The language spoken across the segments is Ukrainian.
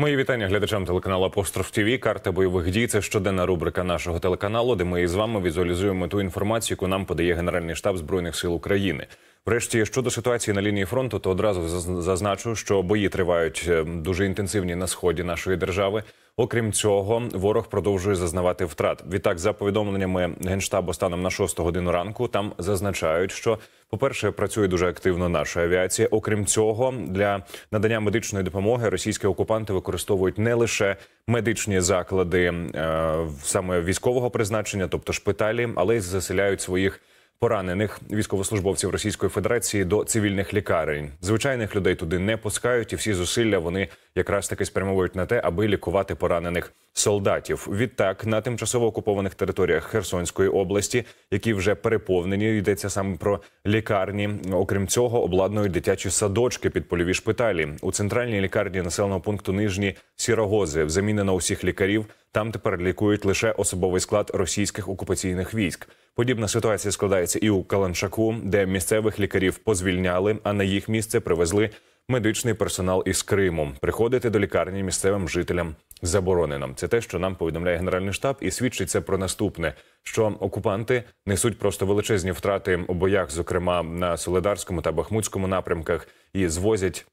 Мої вітання глядачам телеканалу Апостроф Тіві Карта бойових дій це щоденна рубрика нашого телеканалу, де ми із вами візуалізуємо ту інформацію, яку нам подає Генеральний штаб збройних сил України. Врешті щодо ситуації на лінії фронту, то одразу зазначу, що бої тривають ем, дуже інтенсивні на сході нашої держави. Окрім цього, ворог продовжує зазнавати втрат. Відтак, за повідомленнями генштабу станом на 6 годину ранку, там зазначають, що по-перше, працює дуже активно наша авіація. Окрім цього, для надання медичної допомоги російські окупанти використовують не лише медичні заклади е саме військового призначення, тобто шпиталі, але й заселяють своїх поранених військовослужбовців Російської Федерації до цивільних лікарень. Звичайних людей туди не пускають, і всі зусилля вони якраз таки спрямовують на те, аби лікувати поранених солдатів. Відтак на тимчасово окупованих територіях Херсонської області, які вже переповнені, йдеться саме про лікарні. Окрім цього, обладнують дитячі садочки під польові шпиталі у центральній лікарні населеного пункту Нижні Сірогози. Замінено усіх лікарів. Там тепер лікують лише особовий склад російських окупаційних військ. Подібна ситуація складається і у Каланшаку, де місцевих лікарів позвільняли, а на їх місце привезли медичний персонал із Криму. Приходити до лікарні місцевим жителям заборонено. Це те, що нам повідомляє генеральний штаб, і свідчить це про наступне: що окупанти несуть просто величезні втрати у боях, зокрема на Солидарському та Бахмутському напрямках, і звозять.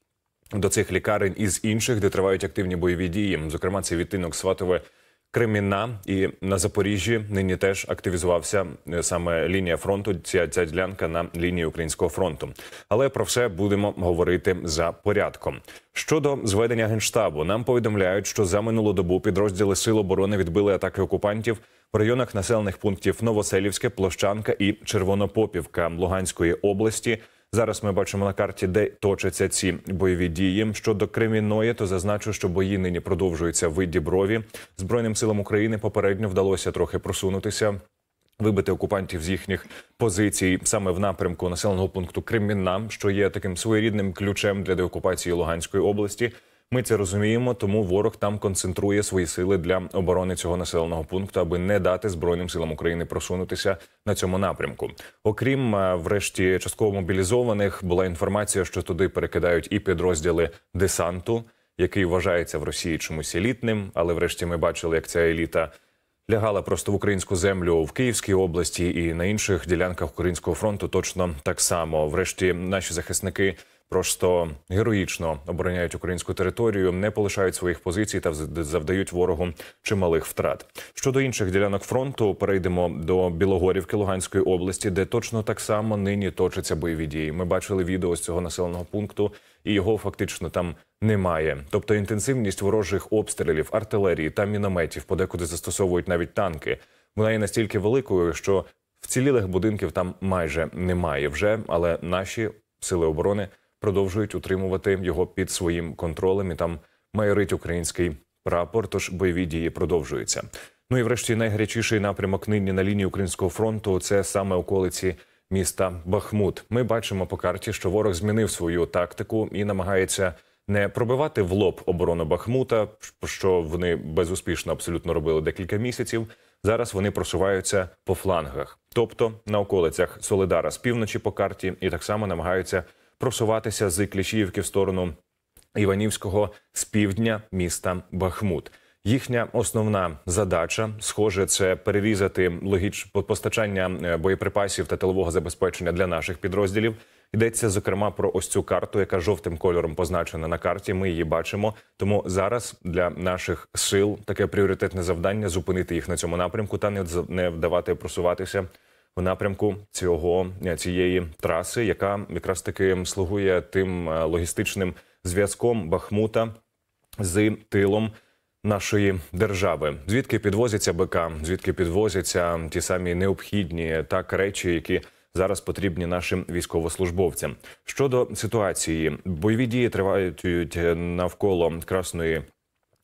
До цих лікарень із інших, де тривають активні бойові дії, зокрема, це відтинок Сватове Кремінна і на Запоріжжі нині теж активізувався е, саме лінія фронту. Ця ця ділянка на лінії українського фронту. Але про все будемо говорити за порядком. Щодо зведення генштабу, нам повідомляють, що за минулу добу підрозділи Сил оборони відбили атаки окупантів в районах населених пунктів Новоселівське, Площанка і Червонопопівка Луганської області. Зараз ми бачимо на карті, де точаться ці бойові дії. Щодо Креміної, то зазначу, що бої нині продовжуються в Діброві. Збройним силам України попередньо вдалося трохи просунутися. Вибити окупантів з їхніх позицій саме в напрямку населеного пункту Кремінна, що є таким своєрідним ключем для деокупації Луганської області. Ми це розуміємо, тому ворог там концентрує свої сили для оборони цього населеного пункту, аби не дати збройним силам України просунутися на цьому напрямку. Окрім е, врешті частково мобілізованих, була інформація, що туди перекидають і підрозділи десанту, який вважається в Росії чомусь елітним. Але врешті ми бачили, як ця еліта. Лягала просто в українську землю в Київській області і на інших ділянках українського фронту точно так само. Врешті наші захисники просто героїчно обороняють українську територію, не полишають своїх позицій та завдають ворогу чималих втрат. Щодо інших ділянок фронту, перейдемо до Білогорівки Луганської області, де точно так само нині точаться бойові дії. Ми бачили відео з цього населеного пункту, і його фактично там немає. Тобто інтенсивність ворожих обстрілів, артилерії та мінометів, подекуди застосовують навіть танки. Вона є настільки великою, що Вцілілих будинків там майже немає вже, але наші сили оборони продовжують утримувати його під своїм контролем. І там майорить український прапор. Тож бойові дії продовжуються. Ну і врешті найгарячіший напрямок нині на лінії українського фронту це саме околиці міста Бахмут. Ми бачимо по карті, що ворог змінив свою тактику і намагається. Не пробивати в лоб оборону Бахмута, що вони безуспішно абсолютно робили декілька місяців. Зараз вони просуваються по флангах, тобто на околицях Солидара з півночі по карті, і так само намагаються просуватися з Кліщіївки в сторону Іванівського з півдня міста Бахмут. Їхня основна задача, схоже, це перерізати логіч постачання е, боєприпасів та тилового забезпечення для наших підрозділів. Йдеться зокрема про ось цю карту, яка жовтим кольором позначена на карті. Ми її бачимо. Тому зараз для наших сил таке пріоритетне завдання зупинити їх на цьому напрямку та не вдавати просуватися в напрямку цього е, цієї траси, яка якраз таки слугує тим е, логістичним зв'язком Бахмута з тилом. Нашої держави, звідки підвозяться БК, звідки підвозяться ті самі необхідні е, так речі, які зараз потрібні нашим військовослужбовцям. Щодо ситуації, бойові дії тривають навколо красної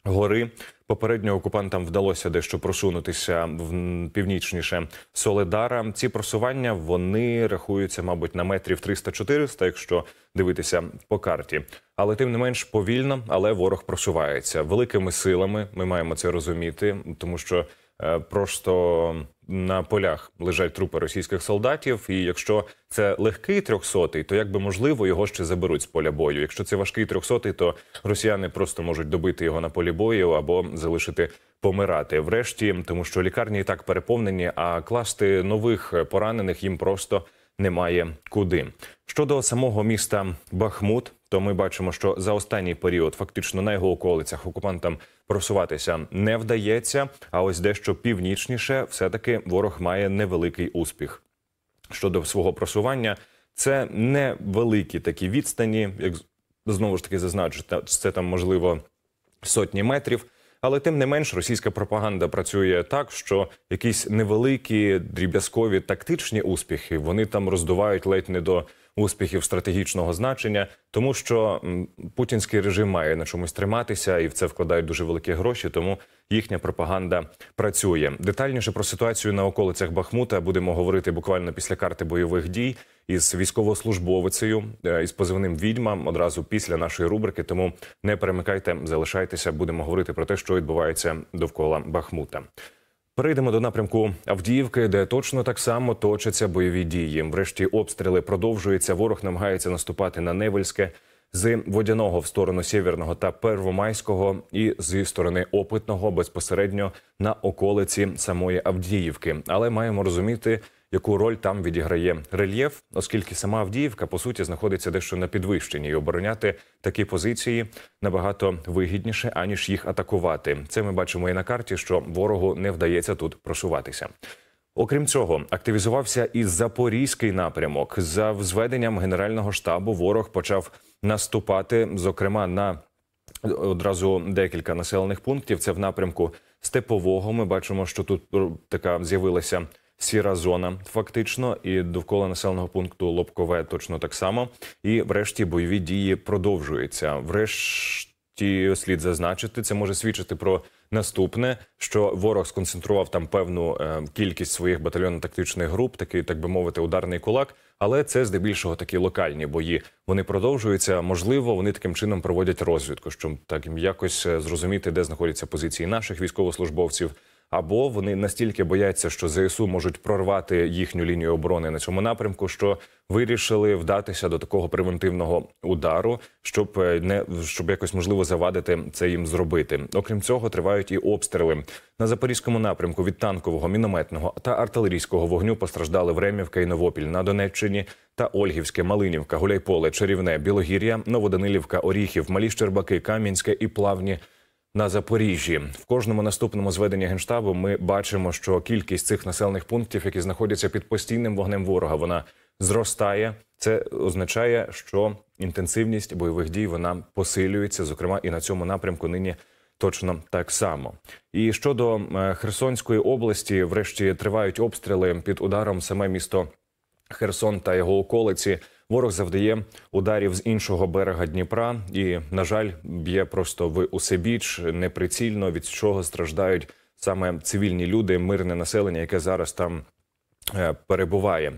гори. Попередньо окупантам вдалося дещо просунутися в північніше Соледара. Ці просування вони рахуються, мабуть, на метрів 300-400, якщо дивитися по карті. Але тим не менш повільно, але ворог просувається великими силами. Ми маємо це розуміти, тому що Е, просто на полях лежать трупи російських солдатів. І якщо це легкий трьохсотий, то як би можливо його ще заберуть з поля бою. Якщо це важкий трьохсотий, то росіяни просто можуть добити його на полі бою або залишити помирати. Врешті, тому що лікарні і так переповнені, а класти нових поранених їм просто. Немає куди щодо самого міста Бахмут, то ми бачимо, що за останній період, фактично на його околицях, окупантам просуватися не вдається. А ось дещо північніше, все таки ворог має невеликий успіх щодо свого просування. Це невеликі такі відстані, як знову ж таки зазначу, це там можливо сотні метрів. Але тим не менш російська пропаганда працює так, що якісь невеликі дріб'язкові тактичні успіхи вони там роздувають ледь не до успіхів стратегічного значення, тому що путінський режим має на чомусь триматися, і в це вкладають дуже великі гроші. Тому їхня пропаганда працює. Детальніше про ситуацію на околицях Бахмута будемо говорити буквально після карти бойових дій із військовослужбовицею е, із позивним відьма одразу після нашої рубрики. Тому не перемикайте, залишайтеся. Будемо говорити про те, що відбувається довкола Бахмута. Перейдемо до напрямку Авдіївки, де точно так само точаться бойові дії. Врешті обстріли продовжуються. Ворог намагається наступати на Невельське з водяного в сторону сєвєрного та первомайського, і зі сторони опитного безпосередньо на околиці самої Авдіївки. Але маємо розуміти, яку роль там відіграє рельєф, оскільки сама Авдіївка по суті знаходиться дещо на підвищенні, і обороняти такі позиції набагато вигідніше аніж їх атакувати. Це ми бачимо і на карті, що ворогу не вдається тут просуватися. Окрім цього, активізувався і запорізький напрямок. За взведенням генерального штабу ворог почав наступати, зокрема на одразу декілька населених пунктів. Це в напрямку степового. Ми бачимо, що тут е, така з'явилася сіра зона, фактично, і довкола населеного пункту Лобкове точно так само. І, врешті, бойові дії продовжуються. Врешті слід зазначити, це може свідчити про. Наступне, що ворог сконцентрував там певну е, кількість своїх батальйонно-тактичних груп, такий, так би мовити, ударний кулак. Але це здебільшого такі локальні бої. Вони продовжуються. Можливо, вони таким чином проводять розвідку, щоб так якось е, зрозуміти, де знаходяться позиції наших військовослужбовців, або вони настільки бояться, що ЗСУ можуть прорвати їхню лінію оборони на цьому напрямку, що вирішили вдатися до такого превентивного удару, щоб е, не щоб якось можливо завадити це їм зробити. Окрім цього, тривають і обстріли на запорізькому напрямку від танкового, мінометного та артилерійського вогню постраждали Времівка і Новопіль на Донеччині. Та Ольгівське, Малинівка, Гуляйполе, Чарівне, Білогір'я, Новоданилівка, Оріхів, Малі Щербаки, Кам'янське і Плавні на Запоріжжі. В кожному наступному зведенні генштабу ми бачимо, що кількість цих населених пунктів, які знаходяться під постійним вогнем ворога, вона зростає. Це означає, що інтенсивність бойових дій вона посилюється, зокрема і на цьому напрямку нині. Точно так само. І щодо е, Херсонської області, врешті тривають обстріли під ударом саме місто Херсон та його околиці. Ворог завдає ударів з іншого берега Дніпра, і на жаль, б'є просто в усебіч неприцільно від чого страждають саме цивільні люди, мирне населення, яке зараз там е, перебуває.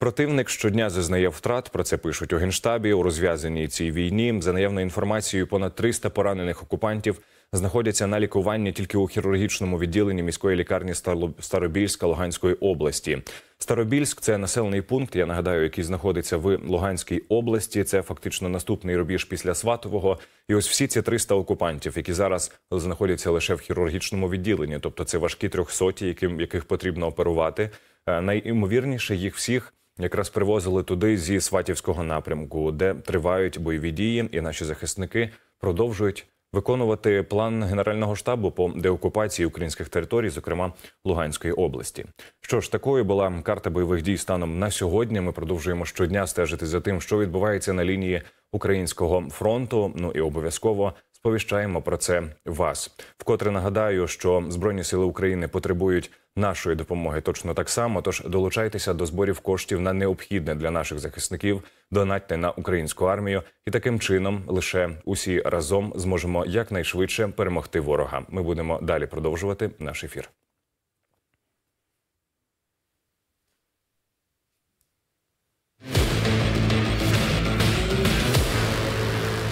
Противник щодня зазнає втрат. Про це пишуть у генштабі. У розв'язаній цій війні за наявною інформацією, понад 300 поранених окупантів знаходяться на лікуванні тільки у хірургічному відділенні міської лікарні Старобільська Луганської області. Старобільськ це населений пункт. Я нагадаю, який знаходиться в Луганській області. Це фактично наступний рубіж після Сватового. І ось всі ці 300 окупантів, які зараз знаходяться лише в хірургічному відділенні, тобто це важкі трьохсоті, яким яких потрібно оперувати. Е, найімовірніше їх всіх Якраз привозили туди зі Сватівського напрямку, де тривають бойові дії, і наші захисники продовжують виконувати план генерального штабу по деокупації українських територій, зокрема Луганської області. Що ж, такою була карта бойових дій станом на сьогодні. Ми продовжуємо щодня стежити за тим, що відбувається на лінії українського фронту. Ну і обов'язково Сповіщаємо про це вас. Вкотре нагадаю, що збройні сили України потребують нашої допомоги точно так само. Тож долучайтеся до зборів коштів на необхідне для наших захисників, донатьте на українську армію, і таким чином лише усі разом зможемо якнайшвидше перемогти ворога. Ми будемо далі продовжувати наш ефір.